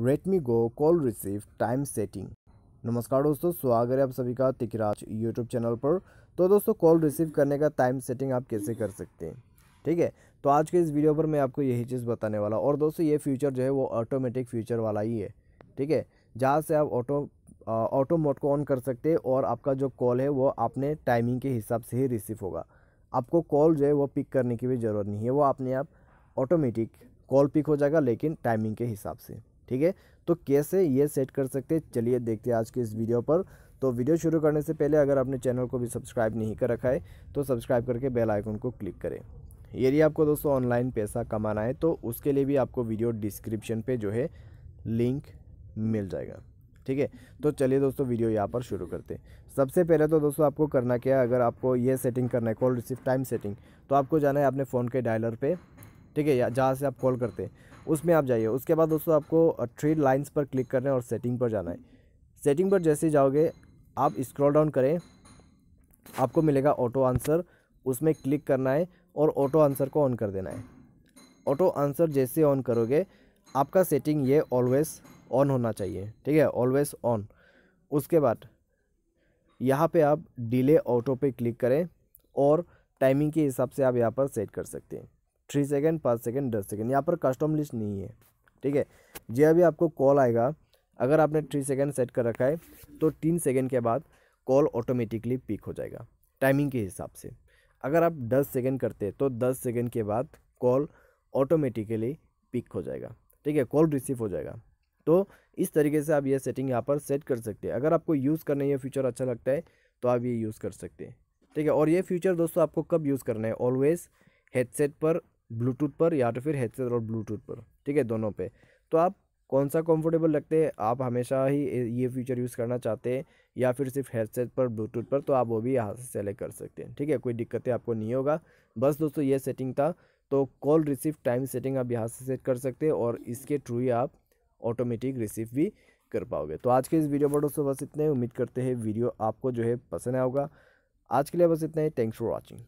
Redmi Go call receive time setting नमस्कार दोस्तों स्वागत है आप सभी का तिकराज यूट्यूब चैनल पर तो दोस्तों कॉल रिसीव करने का टाइम सेटिंग आप कैसे कर सकते हैं ठीक है तो आज के इस वीडियो पर मैं आपको यही चीज़ बताने वाला और दोस्तों ये फ्यूचर जो है वो ऑटोमेटिक फ्यूचर वाला ही है ठीक है जहाँ से आप ऑटो ऑटो मोड को ऑन कर सकते हैं और आपका जो कॉल है वो आपने टाइमिंग के हिसाब से ही रिसीव होगा आपको कॉल जो है वो पिक करने की भी ज़रूरत नहीं है वो अपने आप ऑटोमेटिक कॉल पिक हो जाएगा लेकिन टाइमिंग के हिसाब से ठीक है तो कैसे ये सेट कर सकते हैं चलिए देखते हैं आज के इस वीडियो पर तो वीडियो शुरू करने से पहले अगर आपने चैनल को भी सब्सक्राइब नहीं कर रखा है तो सब्सक्राइब करके बेल आइकन को क्लिक करें यदि आपको दोस्तों ऑनलाइन पैसा कमाना है तो उसके लिए भी आपको वीडियो डिस्क्रिप्शन पे जो है लिंक मिल जाएगा ठीक है तो चलिए दोस्तों वीडियो यहाँ पर शुरू करते हैं सबसे पहले तो दोस्तों आपको करना क्या है अगर आपको ये सेटिंग करना है कॉल रिसीव टाइम सेटिंग तो आपको जाना है अपने फ़ोन के डायलर पर ठीक है जहाँ से आप कॉल करते हैं उसमें आप जाइए उसके बाद दोस्तों आपको थ्री लाइन्स पर क्लिक करना है और सेटिंग पर जाना है सेटिंग पर जैसे जाओगे आप स्क्रॉल डाउन करें आपको मिलेगा ऑटो आंसर उसमें क्लिक करना है और ऑटो आंसर को ऑन कर देना है ऑटो आंसर जैसे ऑन करोगे आपका सेटिंग ये ऑलवेज़ ऑन होना चाहिए ठीक है ऑलवेज़ ऑन उसके बाद यहाँ पे आप डिले ऑटो पे क्लिक करें और टाइमिंग के हिसाब से आप यहाँ पर सेट कर सकते हैं थ्री सेकेंड पाँच सेकेंड दस सेकेंड यहाँ पर कस्टम लिस्ट नहीं है ठीक है जो अभी आपको कॉल आएगा अगर आपने थ्री सेकेंड सेट कर रखा है तो तीन सेकेंड के बाद कॉल ऑटोमेटिकली पिक हो जाएगा टाइमिंग के हिसाब से अगर आप दस सेकेंड करते तो दस सेकेंड के बाद कॉल ऑटोमेटिकली पिक हो जाएगा ठीक है कॉल रिसीव हो जाएगा तो इस तरीके से आप ये सेटिंग यहाँ पर सेट कर सकते हैं अगर आपको यूज़ करने ये फीचर अच्छा लगता है तो आप ये यूज़ कर सकते हैं ठीक है और ये फीचर दोस्तों आपको कब यूज़ करना है ऑलवेज़ हेडसेट पर ब्लूटूथ पर या तो फिर हेडसेट और ब्लूटूथ पर ठीक है दोनों पे तो आप कौन सा कंफर्टेबल लगते हैं आप हमेशा ही ये फीचर यूज़ करना चाहते हैं या फिर सिर्फ हेडसेट पर ब्लूटूथ पर तो आप वो भी यहाँ से सेलेक्ट कर सकते हैं ठीक है कोई दिक्कतें आपको नहीं होगा बस दोस्तों ये सेटिंग था तो कॉल रिसीव टाइम सेटिंग आप यहाँ से सेट कर सकते हैं और इसके थ्रू ही आप ऑटोमेटिक रिसीव भी कर पाओगे तो आज के इस वीडियो पर दोस्तों बस इतने उम्मीद करते हैं वीडियो आपको जो है पसंद आएगा आज के लिए बस इतना ही थैंक्स फॉर वॉचिंग